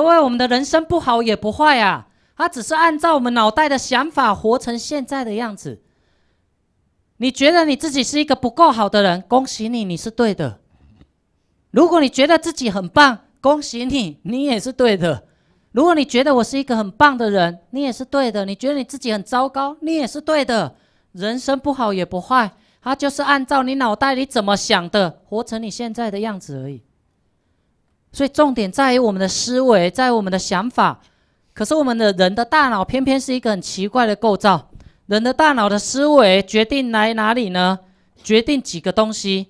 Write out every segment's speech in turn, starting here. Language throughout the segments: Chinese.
因为我们的人生不好也不坏啊，他只是按照我们脑袋的想法活成现在的样子。你觉得你自己是一个不够好的人，恭喜你，你是对的；如果你觉得自己很棒，恭喜你，你也是对的；如果你觉得我是一个很棒的人，你也是对的；你觉得你自己很糟糕，你也是对的。人生不好也不坏，他就是按照你脑袋里怎么想的活成你现在的样子而已。所以重点在于我们的思维，在于我们的想法。可是我们的人的大脑偏偏是一个很奇怪的构造。人的大脑的思维决定来哪里呢？决定几个东西。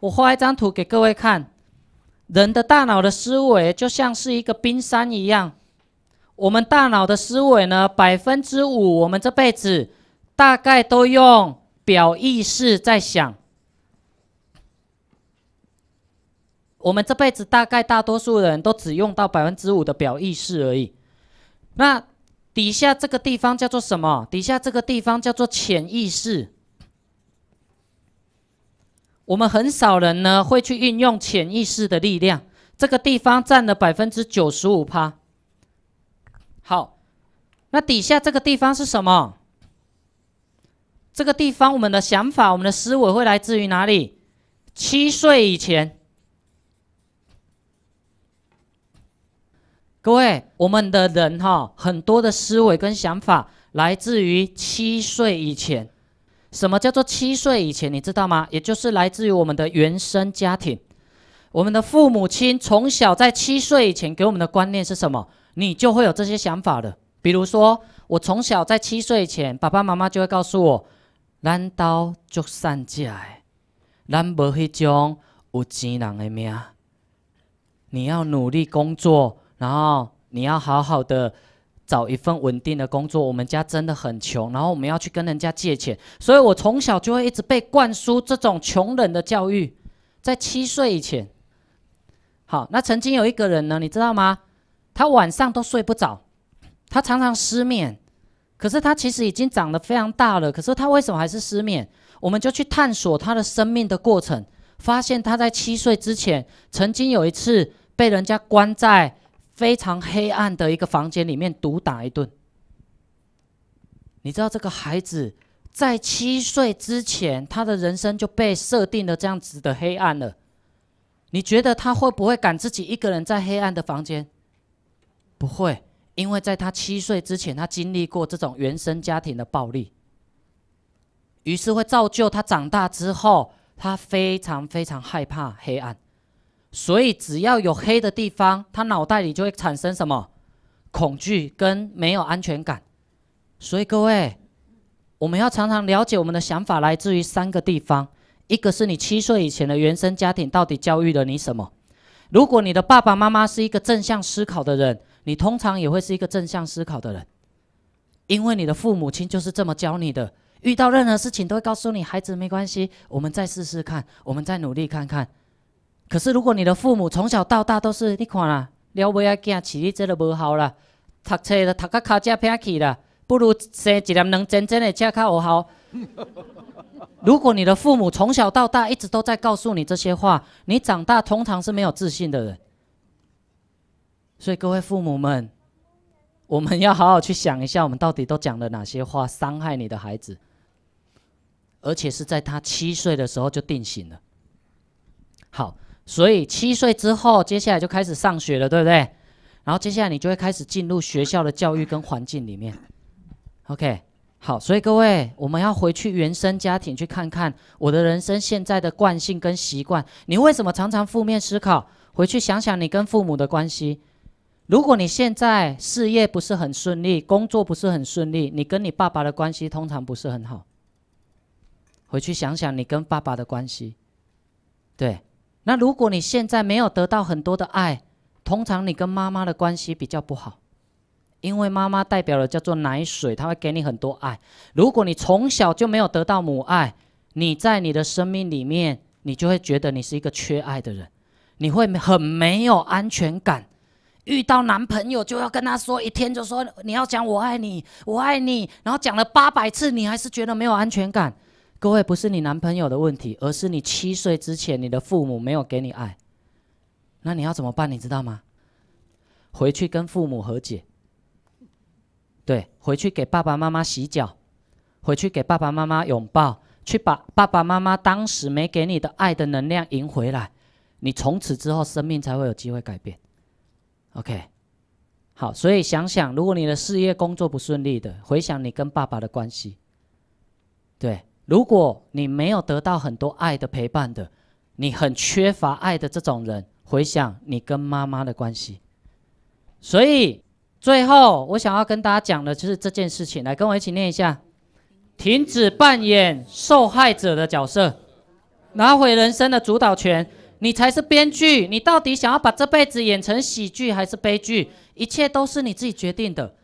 我画一张图给各位看。人的大脑的思维就像是一个冰山一样。我们大脑的思维呢，百分之五，我们这辈子大概都用表意识在想。我们这辈子大概大多数人都只用到百分之五的表意识而已。那底下这个地方叫做什么？底下这个地方叫做潜意识。我们很少人呢会去运用潜意识的力量。这个地方占了百分之九十五趴。好，那底下这个地方是什么？这个地方我们的想法、我们的思维会来自于哪里？七岁以前。各位，我们的人哈很多的思维跟想法来自于七岁以前。什么叫做七岁以前？你知道吗？也就是来自于我们的原生家庭。我们的父母亲从小在七岁以前给我们的观念是什么？你就会有这些想法的。比如说，我从小在七岁以前，爸爸妈妈就会告诉我：，难到就上嫁，难不许种有钱人的命。你要努力工作。然后你要好好的找一份稳定的工作。我们家真的很穷，然后我们要去跟人家借钱，所以我从小就会一直被灌输这种穷人的教育。在七岁以前，好，那曾经有一个人呢，你知道吗？他晚上都睡不着，他常常失眠。可是他其实已经长得非常大了，可是他为什么还是失眠？我们就去探索他的生命的过程，发现他在七岁之前曾经有一次被人家关在。非常黑暗的一个房间里面，毒打一顿。你知道这个孩子在七岁之前，他的人生就被设定了这样子的黑暗了。你觉得他会不会敢自己一个人在黑暗的房间？不会，因为在他七岁之前，他经历过这种原生家庭的暴力，于是会造就他长大之后，他非常非常害怕黑暗。所以，只要有黑的地方，他脑袋里就会产生什么恐惧跟没有安全感。所以，各位，我们要常常了解我们的想法来自于三个地方：，一个是你七岁以前的原生家庭到底教育了你什么？如果你的爸爸妈妈是一个正向思考的人，你通常也会是一个正向思考的人，因为你的父母亲就是这么教你的。遇到任何事情都会告诉你：“孩子，没关系，我们再试试看，我们再努力看看。”可是，如果你的父母从小到大都是你看啦，了尾啊，囝起你这都无好啦，读册的读到卡只僻去啦，不如生一粒能真正的家较有好。如果你的父母从小到大一直都在告诉你这些话，你长大通常是没有自信的人。所以，各位父母们，我们要好好去想一下，我们到底都讲了哪些话，伤害你的孩子，而且是在他七岁的时候就定型了。好。所以七岁之后，接下来就开始上学了，对不对？然后接下来你就会开始进入学校的教育跟环境里面。OK，好，所以各位，我们要回去原生家庭去看看我的人生现在的惯性跟习惯。你为什么常常负面思考？回去想想你跟父母的关系。如果你现在事业不是很顺利，工作不是很顺利，你跟你爸爸的关系通常不是很好。回去想想你跟爸爸的关系，对。那如果你现在没有得到很多的爱，通常你跟妈妈的关系比较不好，因为妈妈代表了叫做奶水，她会给你很多爱。如果你从小就没有得到母爱，你在你的生命里面，你就会觉得你是一个缺爱的人，你会很没有安全感。遇到男朋友就要跟他说，一天就说你要讲我爱你，我爱你，然后讲了八百次，你还是觉得没有安全感。各位不是你男朋友的问题，而是你七岁之前你的父母没有给你爱。那你要怎么办？你知道吗？回去跟父母和解。对，回去给爸爸妈妈洗脚，回去给爸爸妈妈拥抱，去把爸爸妈妈当时没给你的爱的能量赢回来。你从此之后生命才会有机会改变。OK，好，所以想想，如果你的事业工作不顺利的，回想你跟爸爸的关系，对。如果你没有得到很多爱的陪伴的，你很缺乏爱的这种人，回想你跟妈妈的关系。所以最后我想要跟大家讲的就是这件事情，来跟我一起念一下：停止扮演受害者的角色，拿回人生的主导权，你才是编剧。你到底想要把这辈子演成喜剧还是悲剧？一切都是你自己决定的。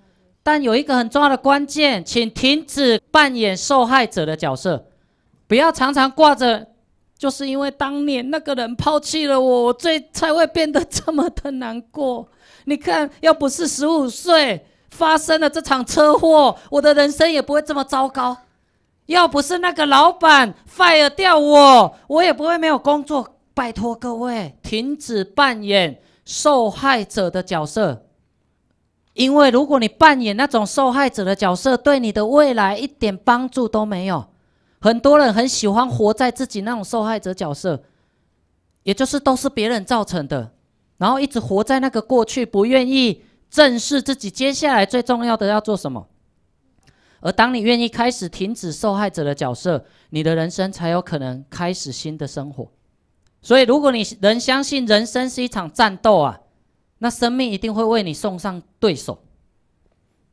但有一个很重要的关键，请停止扮演受害者的角色，不要常常挂着，就是因为当年那个人抛弃了我，我最才会变得这么的难过。你看，要不是十五岁发生了这场车祸，我的人生也不会这么糟糕；要不是那个老板 fire 掉我，我也不会没有工作。拜托各位，停止扮演受害者的角色。因为如果你扮演那种受害者的角色，对你的未来一点帮助都没有。很多人很喜欢活在自己那种受害者角色，也就是都是别人造成的，然后一直活在那个过去，不愿意正视自己接下来最重要的要做什么。而当你愿意开始停止受害者的角色，你的人生才有可能开始新的生活。所以，如果你能相信人生是一场战斗啊！那生命一定会为你送上对手。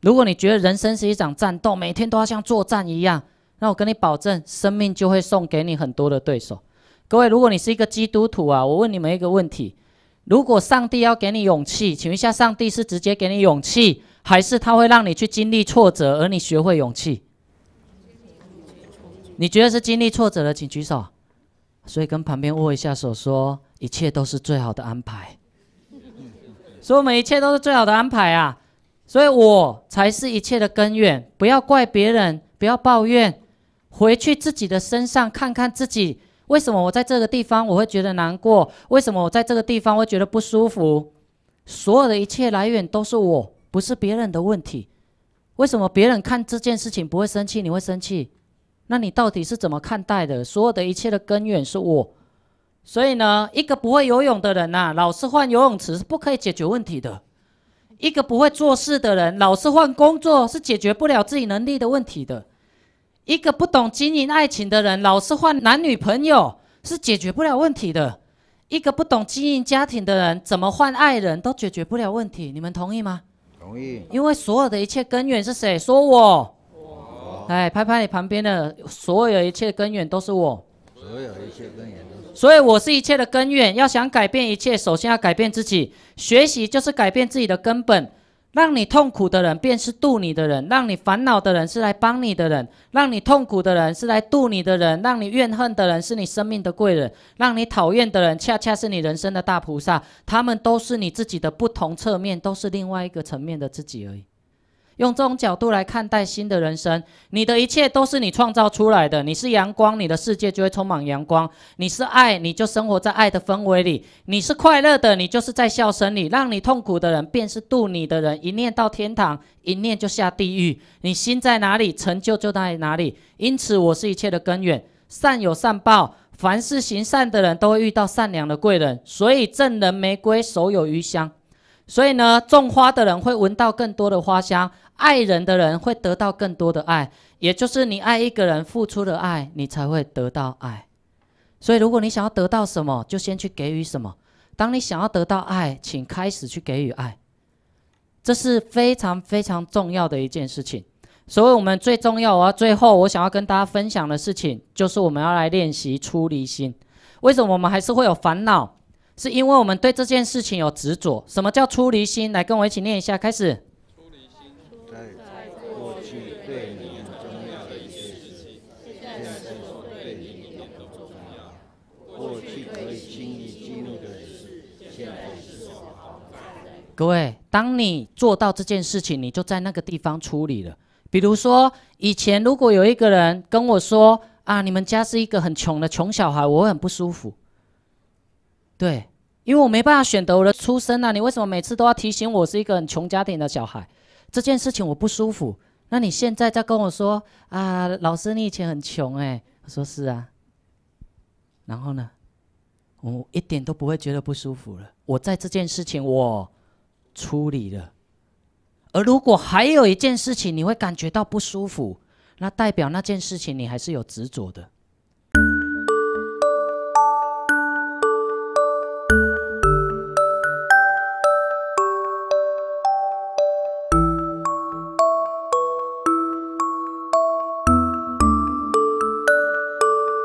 如果你觉得人生是一场战斗，每天都要像作战一样，那我跟你保证，生命就会送给你很多的对手。各位，如果你是一个基督徒啊，我问你们一个问题：如果上帝要给你勇气，请问一下，上帝是直接给你勇气，还是他会让你去经历挫折，而你学会勇气？你觉得是经历挫折的，请举手。所以跟旁边握一下手，说一切都是最好的安排。所以，我们一切都是最好的安排啊！所以我才是一切的根源，不要怪别人，不要抱怨，回去自己的身上看看自己，为什么我在这个地方我会觉得难过？为什么我在这个地方会觉得不舒服？所有的一切来源都是我，不是别人的问题。为什么别人看这件事情不会生气，你会生气？那你到底是怎么看待的？所有的一切的根源是我。所以呢，一个不会游泳的人呐，老是换游泳池是不可以解决问题的；一个不会做事的人，老是换工作是解决不了自己能力的问题的；一个不懂经营爱情的人，老是换男女朋友是解决不了问题的；一个不懂经营家庭的人，怎么换爱人都解决不了问题。你们同意吗？同意。因为所有的一切根源是谁？说我。哎，拍拍你旁边的，所有一切根源都是我。所有一切根源都。所以，我是一切的根源。要想改变一切，首先要改变自己。学习就是改变自己的根本。让你痛苦的人，便是渡你的人；让你烦恼的人，是来帮你的人；让你痛苦的人，是来渡你的人；让你怨恨的人，是你生命的贵人；让你讨厌的人，恰恰是你人生的大菩萨。他们都是你自己的不同侧面，都是另外一个层面的自己而已。用这种角度来看待新的人生，你的一切都是你创造出来的。你是阳光，你的世界就会充满阳光；你是爱，你就生活在爱的氛围里；你是快乐的，你就是在笑声里。让你痛苦的人，便是渡你的人。一念到天堂，一念就下地狱。你心在哪里，成就就在哪里。因此，我是一切的根源。善有善报，凡是行善的人都会遇到善良的贵人。所以，赠人玫瑰，手有余香。所以呢，种花的人会闻到更多的花香。爱人的人会得到更多的爱，也就是你爱一个人，付出的爱，你才会得到爱。所以，如果你想要得到什么，就先去给予什么。当你想要得到爱，请开始去给予爱，这是非常非常重要的一件事情。所以，我们最重要要最后我想要跟大家分享的事情，就是我们要来练习出离心。为什么我们还是会有烦恼？是因为我们对这件事情有执着。什么叫出离心？来，跟我一起念一下，开始。各位，当你做到这件事情，你就在那个地方处理了。比如说，以前如果有一个人跟我说：“啊，你们家是一个很穷的穷小孩”，我会很不舒服。对，因为我没办法选择我的出生啊。你为什么每次都要提醒我是一个很穷家庭的小孩？这件事情我不舒服。那你现在在跟我说：“啊，老师，你以前很穷。”哎，我说是啊。然后呢？我一点都不会觉得不舒服了。我在这件事情我处理了，而如果还有一件事情你会感觉到不舒服，那代表那件事情你还是有执着的。